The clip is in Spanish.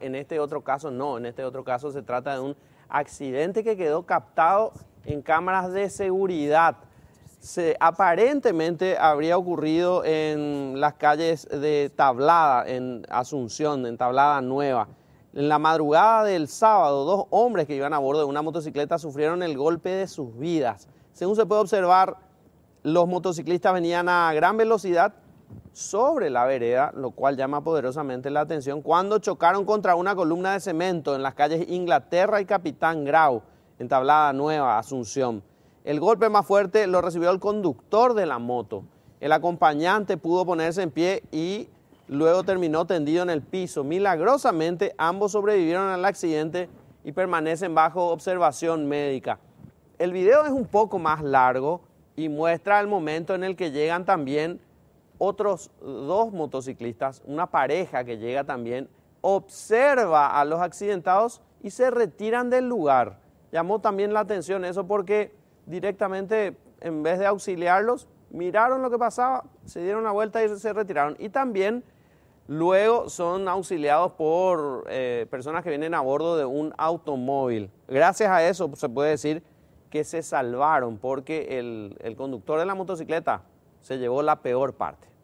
En este otro caso no, en este otro caso se trata de un accidente que quedó captado en cámaras de seguridad. Se, aparentemente habría ocurrido en las calles de Tablada, en Asunción, en Tablada Nueva. En la madrugada del sábado, dos hombres que iban a bordo de una motocicleta sufrieron el golpe de sus vidas. Según se puede observar, los motociclistas venían a gran velocidad sobre la vereda, lo cual llama poderosamente la atención, cuando chocaron contra una columna de cemento en las calles Inglaterra y Capitán Grau, entablada Nueva, Asunción. El golpe más fuerte lo recibió el conductor de la moto. El acompañante pudo ponerse en pie y luego terminó tendido en el piso. Milagrosamente, ambos sobrevivieron al accidente y permanecen bajo observación médica. El video es un poco más largo y muestra el momento en el que llegan también otros dos motociclistas, una pareja que llega también, observa a los accidentados y se retiran del lugar. Llamó también la atención eso porque directamente en vez de auxiliarlos, miraron lo que pasaba, se dieron la vuelta y se retiraron. Y también luego son auxiliados por eh, personas que vienen a bordo de un automóvil. Gracias a eso se puede decir que se salvaron porque el conductor de la motocicleta se llevó la peor parte.